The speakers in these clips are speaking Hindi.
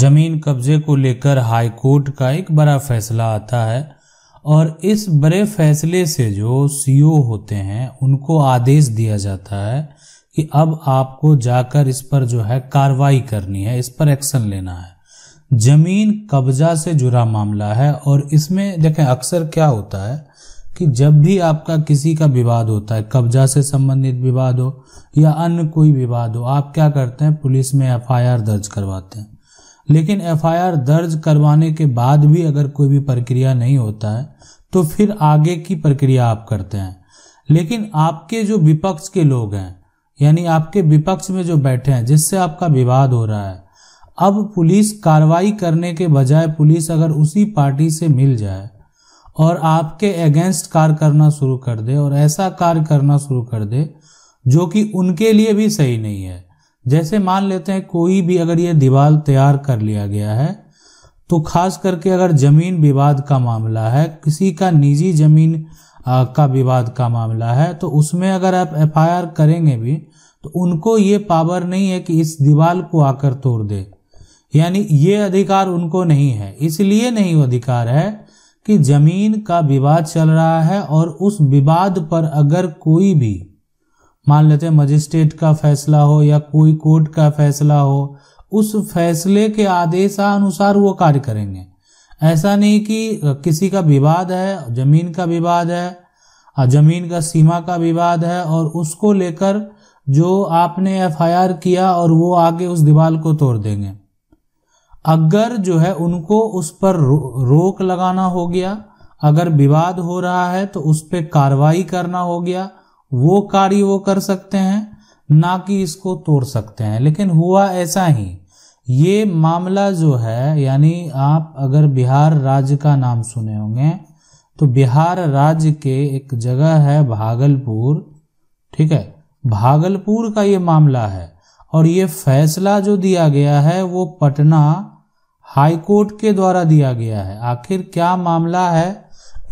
जमीन कब्जे को लेकर हाईकोर्ट का एक बड़ा फैसला आता है और इस बड़े फैसले से जो सीईओ होते हैं उनको आदेश दिया जाता है कि अब आपको जाकर इस पर जो है कार्रवाई करनी है इस पर एक्शन लेना है जमीन कब्जा से जुड़ा मामला है और इसमें देखें अक्सर क्या होता है कि जब भी आपका किसी का विवाद होता है कब्जा से संबंधित विवाद हो या अन्य कोई विवाद हो आप क्या करते हैं पुलिस में एफआईआर दर्ज करवाते हैं लेकिन एफआईआर दर्ज करवाने के बाद भी अगर कोई भी प्रक्रिया नहीं होता है तो फिर आगे की प्रक्रिया आप करते हैं लेकिन आपके जो विपक्ष के लोग हैं यानी आपके विपक्ष में जो बैठे हैं जिससे आपका विवाद हो रहा है अब पुलिस कार्रवाई करने के बजाय पुलिस अगर उसी पार्टी से मिल जाए और आपके अगेंस्ट कार्य करना शुरू कर दे और ऐसा कार्य करना शुरू कर दे जो कि उनके लिए भी सही नहीं है जैसे मान लेते हैं कोई भी अगर ये दीवार तैयार कर लिया गया है तो खास करके अगर जमीन विवाद का मामला है किसी का निजी जमीन का विवाद का मामला है तो उसमें अगर आप एफ करेंगे भी तो उनको ये पावर नहीं है कि इस दीवार को आकर तोड़ दे यानी ये अधिकार उनको नहीं है इसलिए नहीं वो अधिकार है कि जमीन का विवाद चल रहा है और उस विवाद पर अगर कोई भी मान लेते हैं मजिस्ट्रेट का फैसला हो या कोई कोर्ट का फैसला हो उस फैसले के आदेशानुसार वो कार्य करेंगे ऐसा नहीं कि किसी का विवाद है जमीन का विवाद है जमीन का सीमा का विवाद है और उसको लेकर जो आपने एफआईआर किया और वो आगे उस दीवार को तोड़ देंगे अगर जो है उनको उस पर रो, रोक लगाना हो गया अगर विवाद हो रहा है तो उस पर कार्रवाई करना हो गया वो कार्य वो कर सकते हैं ना कि इसको तोड़ सकते हैं लेकिन हुआ ऐसा ही ये मामला जो है यानी आप अगर बिहार राज्य का नाम सुने होंगे तो बिहार राज्य के एक जगह है भागलपुर ठीक है भागलपुर का ये मामला है और ये फैसला जो दिया गया है वो पटना हाईकोर्ट के द्वारा दिया गया है आखिर क्या मामला है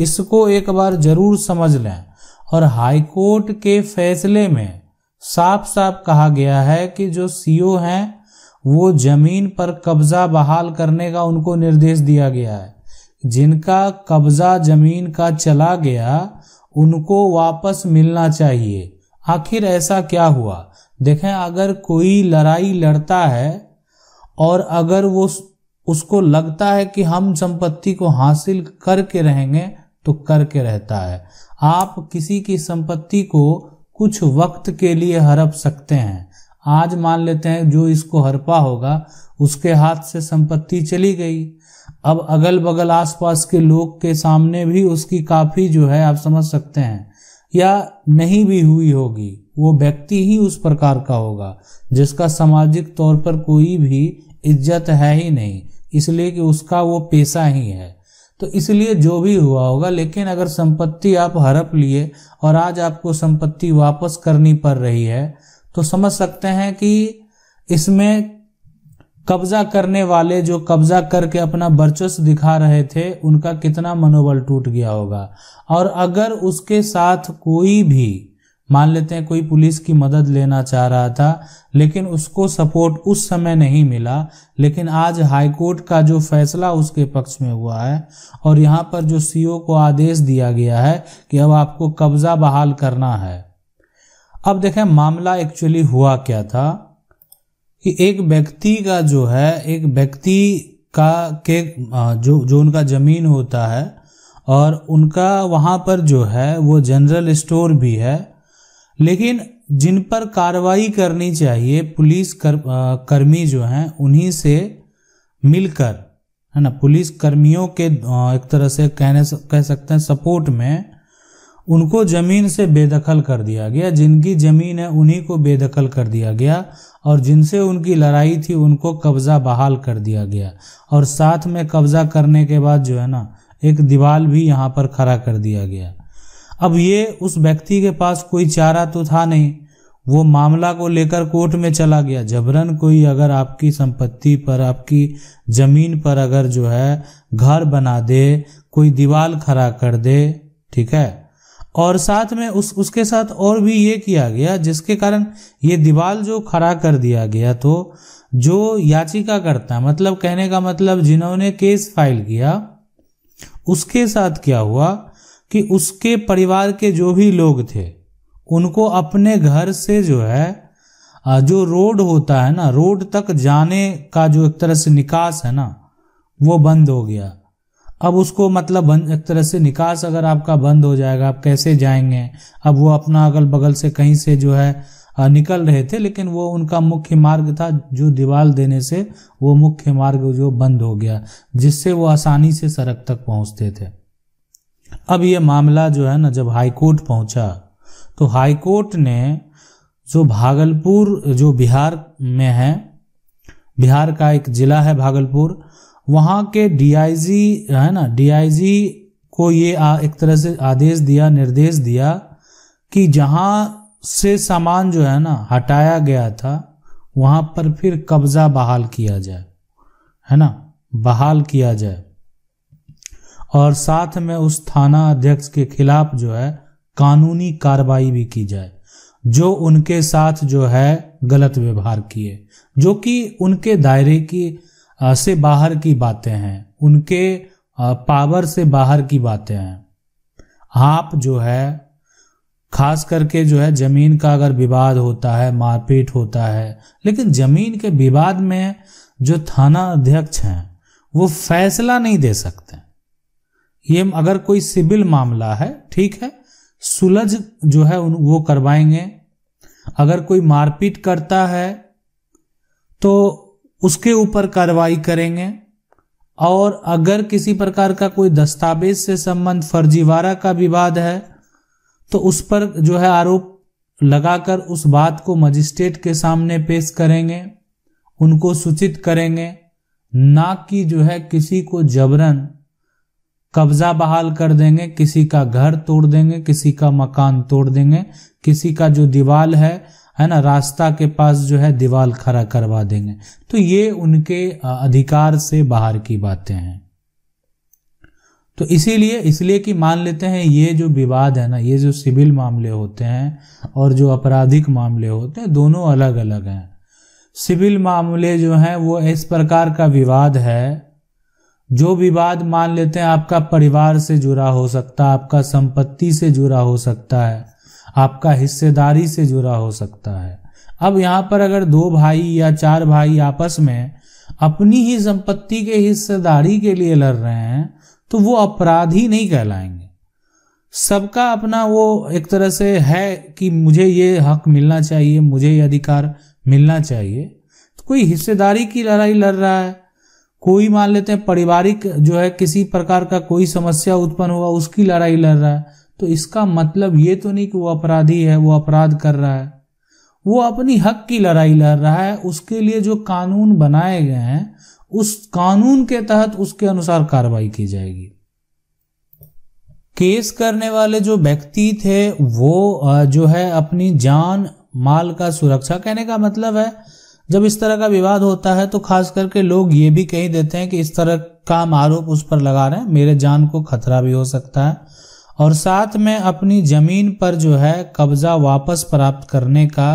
इसको एक बार जरूर समझ लें और हाईकोर्ट के फैसले में साफ साफ कहा गया है कि जो सीओ हैं वो जमीन पर कब्जा बहाल करने का उनको निर्देश दिया गया है जिनका कब्जा जमीन का चला गया उनको वापस मिलना चाहिए आखिर ऐसा क्या हुआ देखें अगर कोई लड़ाई लड़ता है और अगर वो उसको लगता है कि हम संपत्ति को हासिल करके रहेंगे तो करके रहता है आप किसी की संपत्ति को कुछ वक्त के लिए हड़प सकते हैं आज मान लेते हैं जो इसको हरपा होगा उसके हाथ से संपत्ति चली गई अब अगल बगल आसपास के लोग के सामने भी उसकी काफी जो है आप समझ सकते हैं या नहीं भी हुई होगी वो व्यक्ति ही उस प्रकार का होगा जिसका सामाजिक तौर पर कोई भी इज्जत है ही नहीं इसलिए कि उसका वो पेशा ही है तो इसलिए जो भी हुआ होगा लेकिन अगर संपत्ति आप हड़प लिए और आज आपको संपत्ति वापस करनी पड़ रही है तो समझ सकते हैं कि इसमें कब्जा करने वाले जो कब्जा करके अपना वर्चस्व दिखा रहे थे उनका कितना मनोबल टूट गया होगा और अगर उसके साथ कोई भी मान लेते हैं कोई पुलिस की मदद लेना चाह रहा था लेकिन उसको सपोर्ट उस समय नहीं मिला लेकिन आज हाईकोर्ट का जो फैसला उसके पक्ष में हुआ है और यहाँ पर जो सीओ को आदेश दिया गया है कि अब आपको कब्जा बहाल करना है अब देखें मामला एक्चुअली हुआ क्या था कि एक व्यक्ति का जो है एक व्यक्ति का के जो जो उनका ज़मीन होता है और उनका वहाँ पर जो है वो जनरल स्टोर भी है लेकिन जिन पर कार्रवाई करनी चाहिए पुलिस कर, आ, कर्मी जो हैं उन्हीं से मिलकर है ना पुलिस कर्मियों के आ, एक तरह से कहने कह सकते हैं सपोर्ट में उनको जमीन से बेदखल कर दिया गया जिनकी जमीन है उन्हीं को बेदखल कर दिया गया और जिनसे उनकी लड़ाई थी उनको कब्जा बहाल कर दिया गया और साथ में कब्जा करने के बाद जो है ना एक दीवाल भी यहाँ पर खड़ा कर दिया गया अब ये उस व्यक्ति के पास कोई चारा तो था नहीं वो मामला को लेकर कोर्ट में चला गया जबरन कोई अगर आपकी संपत्ति पर आपकी जमीन पर अगर जो है घर बना दे कोई दीवार खड़ा कर दे ठीक है और साथ में उस उसके साथ और भी ये किया गया जिसके कारण ये दीवार जो खड़ा कर दिया गया तो जो याचिका करता है मतलब कहने का मतलब जिन्होंने केस फाइल किया उसके साथ क्या हुआ कि उसके परिवार के जो भी लोग थे उनको अपने घर से जो है जो रोड होता है ना रोड तक जाने का जो एक तरह से निकास है ना वो बंद हो गया अब उसको मतलब एक तरह से निकास अगर आपका बंद हो जाएगा आप कैसे जाएंगे अब वो अपना अगल बगल से कहीं से जो है निकल रहे थे लेकिन वो उनका मुख्य मार्ग था जो दीवार देने से वो मुख्य मार्ग जो बंद हो गया जिससे वो आसानी से सड़क तक पहुंचते थे अब ये मामला जो है ना जब हाईकोर्ट पहुंचा तो हाईकोर्ट ने जो भागलपुर जो बिहार में है बिहार का एक जिला है भागलपुर वहां के डीआईजी है ना डीआईजी को ये आ, एक तरह से आदेश दिया निर्देश दिया कि जहां से सामान जो है ना हटाया गया था वहां पर फिर कब्जा बहाल किया जाए है ना बहाल किया जाए और साथ में उस थाना अध्यक्ष के खिलाफ जो है कानूनी कार्रवाई भी की जाए जो उनके साथ जो है गलत व्यवहार किए जो कि उनके दायरे की से बाहर की बातें हैं उनके पावर से बाहर की बातें हैं आप जो है खास करके जो है जमीन का अगर विवाद होता है मारपीट होता है लेकिन जमीन के विवाद में जो थाना अध्यक्ष हैं वो फैसला नहीं दे सकते ये अगर कोई सिविल मामला है ठीक है सुलझ जो है उन वो करवाएंगे अगर कोई मारपीट करता है तो उसके ऊपर कार्रवाई करेंगे और अगर किसी प्रकार का कोई दस्तावेज से संबंध फर्जीवाड़ा का विवाद है तो उस पर जो है आरोप लगाकर उस बात को मजिस्ट्रेट के सामने पेश करेंगे उनको सूचित करेंगे ना कि जो है किसी को जबरन कब्जा बहाल कर देंगे किसी का घर तोड़ देंगे किसी का मकान तोड़ देंगे किसी का जो दीवाल है है ना रास्ता के पास जो है दीवाल खड़ा करवा देंगे तो ये उनके अधिकार से बाहर की बातें हैं तो इसीलिए इसलिए कि मान लेते हैं ये जो विवाद है ना ये जो सिविल मामले होते हैं और जो आपराधिक मामले होते हैं दोनों अलग अलग हैं सिविल मामले जो हैं वो इस प्रकार का विवाद है जो विवाद मान लेते हैं आपका परिवार से जुड़ा हो सकता है आपका संपत्ति से जुड़ा हो सकता है आपका हिस्सेदारी से जुड़ा हो सकता है अब यहाँ पर अगर दो भाई या चार भाई आपस में अपनी ही संपत्ति के हिस्सेदारी के लिए लड़ रहे हैं तो वो अपराध ही नहीं कहलाएंगे सबका अपना वो एक तरह से है कि मुझे ये हक मिलना चाहिए मुझे ये अधिकार मिलना चाहिए तो कोई हिस्सेदारी की लड़ाई लड़ रहा है कोई मान लेते हैं पारिवारिक जो है किसी प्रकार का कोई समस्या उत्पन्न हुआ उसकी लड़ाई लड़ रहा है तो इसका मतलब ये तो नहीं कि वो अपराधी है वो अपराध कर रहा है वो अपनी हक की लड़ाई लड़ रहा है उसके लिए जो कानून बनाए गए हैं उस कानून के तहत उसके अनुसार कार्रवाई की जाएगी केस करने वाले जो व्यक्ति थे वो जो है अपनी जान माल का सुरक्षा कहने का मतलब है जब इस तरह का विवाद होता है तो खास करके लोग ये भी कह देते हैं कि इस तरह का आरोप उस पर लगा रहे हैं मेरे जान को खतरा भी हो सकता है और साथ में अपनी जमीन पर जो है कब्जा वापस प्राप्त करने का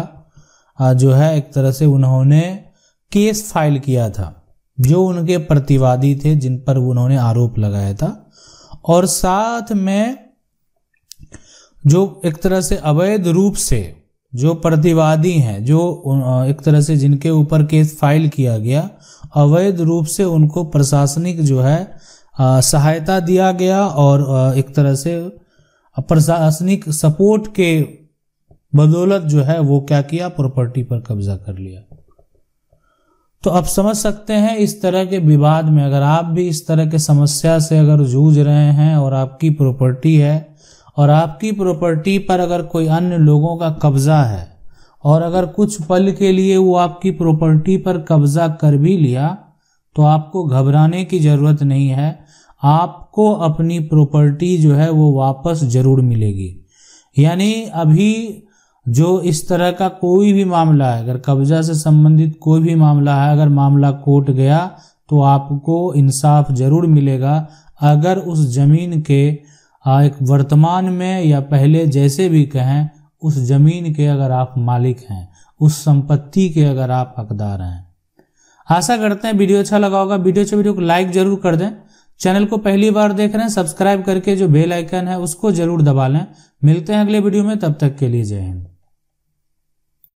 जो है एक तरह से उन्होंने केस फाइल किया था जो उनके प्रतिवादी थे जिन पर उन्होंने आरोप लगाया था और साथ में जो एक तरह से अवैध रूप से जो प्रतिवादी हैं जो एक तरह से जिनके ऊपर केस फाइल किया गया अवैध रूप से उनको प्रशासनिक जो है सहायता दिया गया और एक तरह से प्रशासनिक सपोर्ट के बदौलत जो है वो क्या किया प्रॉपर्टी पर कब्जा कर लिया तो आप समझ सकते हैं इस तरह के विवाद में अगर आप भी इस तरह के समस्या से अगर जूझ रहे हैं और आपकी प्रॉपर्टी है और आपकी प्रॉपर्टी पर अगर कोई अन्य लोगों का कब्जा है और अगर कुछ पल के लिए वो आपकी प्रॉपर्टी पर कब्जा कर भी लिया तो आपको घबराने की ज़रूरत नहीं है आपको अपनी प्रॉपर्टी जो है वो वापस ज़रूर मिलेगी यानी अभी जो इस तरह का कोई भी मामला है अगर कब्जा से संबंधित कोई भी मामला है अगर मामला कोर्ट गया तो आपको इंसाफ जरूर मिलेगा अगर उस जमीन के हाँ, एक वर्तमान में या पहले जैसे भी कहें उस जमीन के अगर आप मालिक हैं उस संपत्ति के अगर आप हकदार हैं आशा करते हैं वीडियो अच्छा लगा होगा वीडियो अच्छा वीडियो को लाइक जरूर कर दें चैनल को पहली बार देख रहे हैं सब्सक्राइब करके जो बेल आइकन है उसको जरूर दबा लें मिलते हैं अगले वीडियो में तब तक के लिए जय हिंद